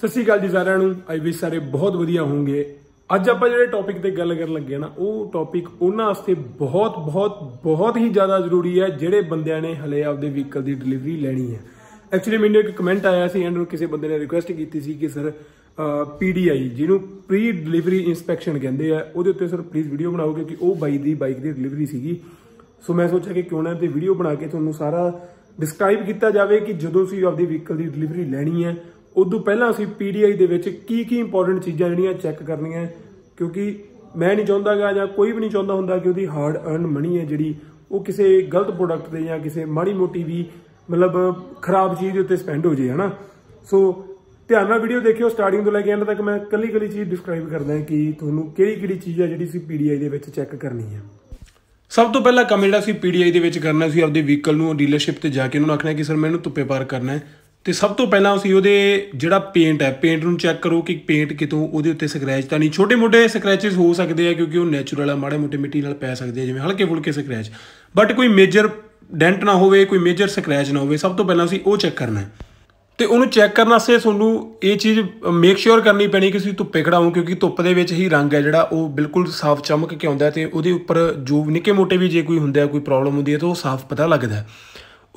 ਸਤਿ ਸ੍ਰੀ ਅਕਾਲ ਜੀ ਸਾਰਿਆਂ ਨੂੰ ਆਈ ਵੀ ਸਾਰੇ ਬਹੁਤ ਵਧੀਆ ਹੋਣਗੇ ਅੱਜ ਆਪਾਂ ਜਿਹੜੇ ਟੌਪਿਕ ਤੇ ਗੱਲ ਕਰਨ ਲੱਗੇ ਨਾ ਉਹ ਟੌਪਿਕ ਉਹਨਾਂ ਵਾਸਤੇ ਬਹੁਤ ਬਹੁਤ ਬਹੁਤ ਹੀ ਜ਼ਿਆਦਾ ਜ਼ਰੂਰੀ ਹੈ ਜਿਹੜੇ ਬੰਦਿਆਂ ਨੇ ਹਲੇ ਆਪਦੇ ਵਹੀਕਲ ਦੀ ਡਿਲੀਵਰੀ ਲੈਣੀ ਹੈ ਐਕਚੁਅਲੀ ਮੈਨੂੰ ਇੱਕ ਕਮੈਂਟ ਆਇਆ ਸੀ ਐਂਡ ਕਿਸੇ ਬੰਦੇ ਨੇ ਰਿਕੁਐਸਟ ਕੀਤੀ ਸੀ ਕਿ ਸਰ ਪੀਡੀਆਈ ਜਿਹਨੂੰ ਪ੍ਰੀ ਡਿਲੀਵਰੀ ਇਨਸਪੈਕਸ਼ਨ ਕਹਿੰਦੇ ਆ ਉਹਦੇ ਉੱਤੇ ਸਰ ਪਲੀਜ਼ ਵੀਡੀਓ ਬਣਾਓ ਕਿਉਂਕਿ ਉਹ ਬਾਈ ਦੀ ਬਾਈਕ ਦੀ ਡਿਲੀਵਰੀ ਸੀਗੀ ਸੋ ਮੈਂ ਸੋਚਿਆ ਕਿ ਕਿਉਂ ਨਾ ਤੇ ਵੀਡੀਓ ਬਣਾ ਕੇ ਤੁਹਾਨੂੰ ਸਾਰਾ ਡਿਸਕ੍ਰਾਈਬ ਕੀਤਾ ਜਾਵੇ ਕਿ ਜਦੋਂ ਸੀ ਆਪਦੀ ਵਹੀਕਲ ਦੀ ਡਿਲੀਵਰੀ ਲੈਣੀ ਹੈ ਉਦੋਂ ਪਹਿਲਾਂ ਅਸੀਂ ਪੀਡੀਆਈ ਦੇ ਵਿੱਚ ਕੀ ਕੀ ਇੰਪੋਰਟੈਂਟ ਚੀਜ਼ਾਂ ਜਿਹੜੀਆਂ ਚੈੱਕ ਕਰਨੀਆਂ ਕਿਉਂਕਿ ਮੈਂ ਨਹੀਂ ਚਾਹੁੰਦਾਗਾ ਜਾਂ ਕੋਈ ਵੀ ਨਹੀਂ ਚਾਹੁੰਦਾ ਹੁੰਦਾ ਕਿ ਉਹਦੀ ਹਾਰਡ ਅਰਨ ਮਨੀ ਹੈ ਜਿਹੜੀ ਉਹ ਕਿਸੇ ਗਲਤ ਪ੍ਰੋਡਕਟ ਤੇ ਜਾਂ ਕਿਸੇ ਮਾੜੀ ਮੋਟੀ ਵੀ ਮਤਲਬ ਖਰਾਬ ਚੀਜ਼ ਦੇ ਉੱਤੇ ਸਪੈਂਡ ਹੋ ਜੇ ਹਨਾ ਸੋ ਧਿਆਨ ਨਾਲ ਵੀਡੀਓ ਦੇਖਿਓ ਸਟਾਰਟਿੰਗ ਤੋਂ ਲੈ ਕੇ ਐਂਡ ਤੱਕ ਮੈਂ ਕੱਲੀ ਕੱਲੀ ਚੀਜ਼ ਡਿਸਕ੍ਰਾਈਬ ਕਰਦਾ ਹਾਂ ਕਿ ਤੁਹਾਨੂੰ ਕਿਹੜੀ ਕਿਹੜੀ ਚੀਜ਼ ਹੈ ਜਿਹੜੀ ਸੀ ਪੀਡੀਆਈ ਦੇ ਵਿੱਚ ਚੈੱਕ ਕਰਨੀ ਹੈ ਸਭ ਤੋਂ ਪਹਿਲਾਂ ਕੰਮ ਜਿਹੜਾ ਸੀ ਪੀਡੀਆਈ ਦੇ ਵਿੱਚ ਕਰਨਾ ਸੀ ਆਪਦੇ ਵਹੀਕਲ ਨੂੰ ਡੀਲਰਸ਼ਿਪ ਤੇ ਜਾ ਕੇ ਉਹਨਾਂ ਨੂੰ ਆਖਣਾ ਕਿ ਸਰ ਮੈਨੂੰ ਧੁੱਪੇ ਪਾਰਕ ਕਰਨਾ ਹੈ ਤੇ ਸਭ ਤੋਂ ਪਹਿਲਾਂ ਅਸੀਂ ਉਹਦੇ ਜਿਹੜਾ ਪੇਂਟ ਹੈ ਪੇਂਟ ਨੂੰ ਚੈੱਕ ਕਰੋ ਕਿ ਪੇਂਟ ਕਿਤੋਂ ਉਹਦੇ ਉੱਤੇ ਸਕ੍ਰੈਚ ਤਾਂ ਨਹੀਂ ਛੋਟੇ-ਮੋਟੇ ਸਕ੍ਰੈਚਸ ਹੋ ਸਕਦੇ ਆ ਕਿਉਂਕਿ ਉਹ ਨੇਚਰਲ ਆ ਮਾੜੇ-ਮੋਟੇ ਮਿੱਟੀ ਨਾਲ ਪੈ ਸਕਦੇ ਆ ਜਿਵੇਂ ਹਲਕੇ-ਫੁਲਕੇ ਸਕ੍ਰੈਚ ਬਟ ਕੋਈ ਮੇਜਰ ਡੈਂਟ ਨਾ ਹੋਵੇ ਕੋਈ ਮੇਜਰ ਸਕ੍ਰੈਚ ਨਾ ਹੋਵੇ ਸਭ ਤੋਂ ਪਹਿਲਾਂ ਅਸੀਂ ਉਹ ਚੈੱਕ ਕਰਨਾ ਹੈ ਤੇ ਉਹਨੂੰ ਚੈੱਕ ਕਰਨ ਵਾਸਤੇ ਤੁਹਾਨੂੰ ਇਹ ਚੀਜ਼ ਮੇਕ ਸ਼ੋਰ ਕਰਨੀ ਪੈਣੀ ਕਿ ਤੁਸੀਂ ਧੁੱਪੇ ਖੜਾਓ ਕਿਉਂਕਿ ਧੁੱਪ ਦੇ ਵਿੱਚ ਹੀ ਰੰਗ ਹੈ ਜਿਹੜਾ ਉਹ ਬਿਲਕੁਲ ਸਾਫ਼ ਚਮਕ ਕੇ ਆਉਂਦਾ ਤੇ ਉਹਦੇ ਉੱਪਰ ਜੋ ਨਿੱਕੇ ਮੋਟੇ ਵੀ ਜੇ ਕੋਈ ਹੁੰਦਾ ਕੋਈ ਪ੍ਰੋਬਲਮ ਹੁੰਦੀ ਹੈ ਤਾਂ ਉਹ ਸਾਫ਼ ਪਤਾ ਲੱਗਦਾ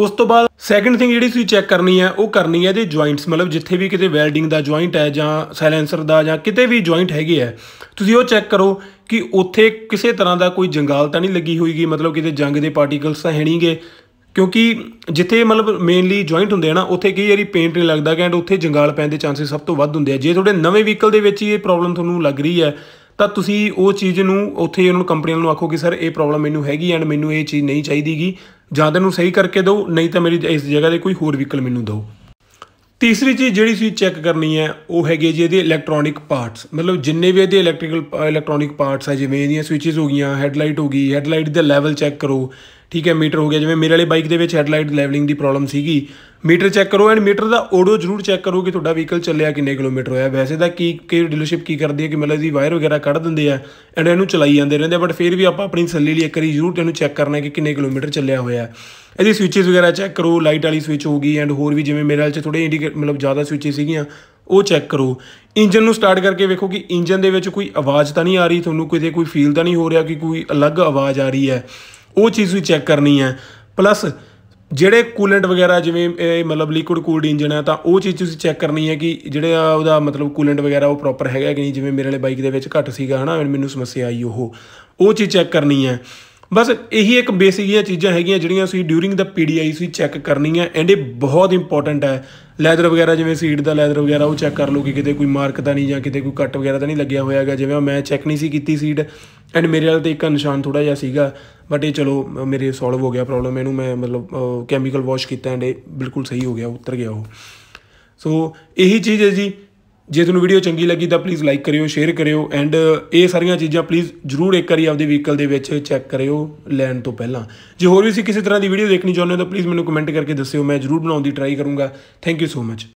ਉਸ ਤੋਂ ਬਾਅਦ ਸੈਕੰਡ ਥਿੰਗ ਜਿਹੜੀ ਤੁਸੀਂ ਚੈੱਕ ਕਰਨੀ ਹੈ ਉਹ ਕਰਨੀ ਹੈ ਦੇ ਜੁਆਇੰਟਸ ਮਤਲਬ ਜਿੱਥੇ ਵੀ ਕਿਤੇ ਵੈਲਡਿੰਗ ਦਾ ਜੁਆਇੰਟ ਹੈ ਜਾਂ ਸਾਇਲੈਂਸਰ ਦਾ ਜਾਂ ਕਿਤੇ ਵੀ ਜੁਆਇੰਟ ਹੈਗੇ ਆ ਤੁਸੀਂ ਉਹ ਚੈੱਕ ਕਰੋ ਕਿ ਉੱਥੇ ਕਿਸੇ ਤਰ੍ਹਾਂ ਦਾ ਕੋਈ ਜੰਗਾਲ ਤਾਂ ਨਹੀਂ ਲੱਗੀ ਹੋਈਗੀ ਮਤਲਬ ਕਿਤੇ ਜੰਗ ਦੇ ਪਾਰਟੀਕਲਸ ਤਾਂ ਹੈ ਨਹੀਂਗੇ ਕਿਉਂਕਿ ਜਿੱਥੇ ਮਤਲਬ ਮੇਨਲੀ ਜੁਆਇੰਟ ਹੁੰਦੇ ਆ ਨਾ ਉੱਥੇ ਕਈ ਵਾਰੀ ਪੇਂਟ ਨਹੀਂ ਲੱਗਦਾ ਕਿ ਐਂਡ ਉੱਥੇ ਜੰਗਾਲ ਪੈਣ ਦੇ ਚਾਂਸਸ ਸਭ ਤੋਂ ਵੱਧ ਹੁੰਦੇ ਆ ਜੇ ਤੁਹਾਡੇ ਨਵੇਂ ਵਹੀਕਲ ਦੇ ਵਿੱਚ ਹੀ ਇਹ ਪ੍ਰੋਬਲਮ ਤੁਹਾਨੂੰ ਲੱਗ ਰਹੀ ਹੈ ਤਾਂ ਤੁਸੀਂ ਉਹ ਚੀਜ਼ ਨੂੰ ਉੱਥੇ ਉਹਨਾਂ ਕੰਪਨੀਆਂ ਨੂੰ ਆਖੋ ਕਿ ਸਰ ਇਹ ਪ੍ਰੋਬਲਮ ਮੈਨੂੰ ਹੈਗੀ ਐਂਡ ਮੈਨੂੰ ਇਹ ਚੀਜ਼ ਨਹੀਂ ਚਾਹੀਦੀਗੀ ਜਾਂ ਤਾਂ ਇਹਨੂੰ ਸਹੀ ਕਰਕੇ ਦਿਓ ਨਹੀਂ ਤਾਂ ਮੇਰੀ ਇਸ ਜਗ੍ਹਾ ਦੇ ਕੋਈ ਹੋਰ ਵਹੀਕਲ ਮੈਨੂੰ ਦਿਓ ਤੀਸਰੀ ਚੀਜ਼ ਜਿਹੜੀ ਤੁਸੀਂ ਚੈੱਕ ਕਰਨੀ ਹੈ ਉਹ ਹੈਗੀ ਜੀ ਇਹਦੇ ਇਲੈਕਟ੍ਰੋਨਿਕ ਪਾਰਟਸ ਮਤਲਬ ਜਿੰਨੇ ਵੀ ਇਹਦੇ ਇਲੈਕਟ੍ਰੀਕਲ ਇਲੈਕਟ੍ਰੋਨਿਕ ਪਾਰਟਸ ਆ ਜਿਵੇਂ ਇਹਦੀਆਂ ਸਵਿਚਸ ਹੋ ਗਈਆਂ ਹੈਡਲਾਈਟ ਹੋ ਗਈ ਹੈਡਲਾਈਟ ਦਾ ਲੈਵਲ ਚੈੱਕ ਕਰੋ ਠੀਕ ਹੈ ਮੀਟਰ ਹੋ ਗਿਆ ਜਿਵੇਂ ਮੇਰੇ ਵਾਲੇ ਬਾਈਕ ਦੇ ਵਿੱਚ ਹੈਡਲਾਈਟ ਲੈਵਲਿੰਗ ਦੀ ਪ੍ਰੋਬਲਮ ਸੀਗੀ ਮੀਟਰ ਚੈੱਕ ਕਰੋ ਐਂਡ ਮੀਟਰ ਦਾ ਓਡੋ ਜ਼ਰੂਰ ਚੈੱਕ ਕਰੋ ਕਿ ਤੁਹਾਡਾ ਵਹੀਕਲ ਚੱਲਿਆ ਕਿੰਨੇ ਕਿਲੋਮੀਟਰ ਹੋਇਆ ਵੈਸੇ ਤਾਂ ਕੀ ਕਿ ਡੀਲਰਸ਼ਿਪ ਕੀ ਕਰਦੀ ਹੈ ਕਿ ਮਤਲਬ ਇਹਦੀ ਵਾਇਰ ਵਗੈਰਾ ਕੱਢ ਦਿੰਦੇ ਆ ਐਂਡ ਇਹਨੂੰ ਚਲਾਈ ਜਾਂਦੇ ਰਹਿੰਦੇ ਆ ਬਟ ਫਿਰ ਵੀ ਆਪਾਂ ਆਪਣੀ ਸੱਲੀ ਲਈ ਇੱਕ ਵਾਰੀ ਜ਼ਰੂਰ ਇਹਨੂੰ ਚੈੱਕ ਕਰਨਾ ਕਿ ਕਿੰਨੇ ਕਿਲੋਮੀਟਰ ਚੱਲਿਆ ਹੋਇਆ ਇਹਦੀ ਸਵਿਚਸ ਵਗੈਰਾ ਚੈੱਕ ਕਰੋ ਲਾਈਟ ਵਾਲੀ ਸਵਿਚ ਹੋਗੀ ਐਂਡ ਹੋਰ ਵੀ ਜਿਵੇਂ ਮੇਰੇ ਵਾਲ 'ਚ ਥੋੜੇ ਇੰਡੀਕੇਟ ਮਤਲਬ ਜ਼ਿਆਦਾ ਸਵਿਚਸ ਸੀਗੀਆਂ ਉਹ ਚੈੱਕ ਕਰੋ ਇੰਜਨ ਨੂੰ ਸਟਾਰਟ ਕਰਕੇ ਵੇਖੋ ਕਿ ਇੰਜਨ ਦੇ ਵਿੱਚ ਕੋਈ ਆਵਾਜ਼ ਤਾਂ ਨਹੀਂ ਆ ਰਹੀ ਤੁਹਾਨੂੰ ਕਿਤੇ ਕੋਈ ਫੀਲ ਤਾਂ ਨਹੀਂ ਹੋ ਰਿਹਾ ਕਿ ਕੋਈ ਅਲੱਗ ਆਵਾਜ਼ ਆ ਰਹੀ ਹੈ ਉਹ ਚੀਜ਼ ਵੀ ਚੈੱਕ ਕਰਨੀ ਹੈ ਪਲੱਸ ਜਿਹੜੇ ਕੂਲੈਂਟ ਵਗੈਰਾ ਜਿਵੇਂ ਇਹ ਮਤਲਬ ਲਿਕੁਇਡ ਕੂਲਡ ਇੰਜਨ ਹੈ ਤਾਂ ਉਹ ਚੀਜ਼ ਤੁਸੀਂ ਚੈੱਕ ਕਰਨੀ ਹੈ ਕਿ ਜਿਹੜੇ ਉਹਦਾ ਮਤਲਬ ਕੂਲੈਂਟ ਵਗੈਰਾ ਉਹ ਪ੍ਰੋਪਰ ਹੈਗਾ ਕਿ ਨਹੀਂ ਜਿਵੇਂ ਮੇਰੇ ਵਾਲੇ ਬਾਈਕ ਦੇ ਵਿੱਚ ਘੱਟ ਸੀਗਾ ਹਨਾ ਮੈਨੂੰ ਸਮੱਸਿਆ ਆਈ ਉਹ ਉਹ ਚੀਜ਼ ਚੈੱਕ ਕਰਨੀ ਹੈ ਬਸ ਇਹੀ ਇੱਕ ਬੇਸਿਕ ਜੀਆਂ ਚੀਜ਼ਾਂ ਹੈਗੀਆਂ ਜਿਹੜੀਆਂ ਅਸੀਂ ਡਿਊਰਿੰਗ ਦਾ ਪੀਡੀਆਈ ਸੀ ਚੈੱਕ ਕਰਨੀਆਂ ਐਂਡ ਇਹ ਬਹੁਤ ਇੰਪੋਰਟੈਂਟ ਹੈ ਲੈਦਰ ਵਗੈਰਾ ਜਿਵੇਂ ਸੀਟ ਦਾ ਲੈਦਰ ਵਗੈਰਾ ਉਹ ਚੈੱਕ ਕਰ ਲਓ ਕਿ ਕਿਤੇ ਕੋਈ ਮਾਰਕ ਤਾਂ ਨਹੀਂ ਜਾਂ ਕਿਤੇ ਕੋਈ ਕੱਟ ਵਗੈਰਾ ਤਾਂ ਨਹੀਂ ਲੱਗਿਆ ਹੋਇਆ ਹੈਗਾ ਜਿਵੇਂ ਮੈਂ ਚੈੱਕ ਨਹੀਂ ਸੀ ਕੀਤੀ ਸੀਟ ਐਂਡ ਮੇਰੇ ਨਾਲ ਤੇ ਇੱਕ ਨਿਸ਼ਾਨ ਥੋੜਾ ਜਿਹਾ ਸੀਗਾ ਬਟ ਇਹ ਚਲੋ ਮੇਰੇ ਸੋਲਵ ਹੋ ਗਿਆ ਪ੍ਰੋਬਲਮ ਇਹਨੂੰ ਮੈਂ ਮਤਲਬ ਕੈਮੀਕਲ ਵਾਸ਼ ਕੀਤਾ ਐਂਡ ਇਹ ਬਿਲਕੁਲ ਸਹੀ ਹੋ ਗਿਆ ਉਤਰ ਗਿਆ ਉਹ ਸੋ ਇਹੀ ਚੀਜ਼ ਹੈ ਜੀ ਜੇ ਤੁਹਾਨੂੰ ਵੀਡੀਓ ਚੰਗੀ ਲੱਗੀ ਤਾਂ ਪਲੀਜ਼ ਲਾਈਕ ਕਰਿਓ ਸ਼ੇਅਰ ਕਰਿਓ ਐਂਡ ਇਹ ਸਾਰੀਆਂ ਚੀਜ਼ਾਂ ਪਲੀਜ਼ ਜਰੂਰ ਇੱਕ ਵਾਰੀ ਆਪਦੇ ਵਹੀਕਲ ਦੇ ਵਿੱਚ ਚੈੱਕ ਕਰਿਓ ਲੈਣ ਤੋਂ ਪਹਿਲਾਂ ਜੇ ਹੋਰ ਵੀ ਸੀ ਕਿਸੇ ਤਰ੍ਹਾਂ ਦੀ ਵੀਡੀਓ ਦੇਖਣੀ ਚਾਹੁੰਦੇ ਹੋ ਤਾਂ ਪਲੀਜ਼ ਮੈਨੂੰ ਕਮੈਂਟ ਕਰਕੇ ਦੱਸਿਓ ਮੈਂ ਜਰੂਰ ਬਣਾਉਣ ਦੀ ਟਰਾਈ ਕਰੂੰਗਾ ਥੈਂਕ ਯੂ ਸੋ ਮਚ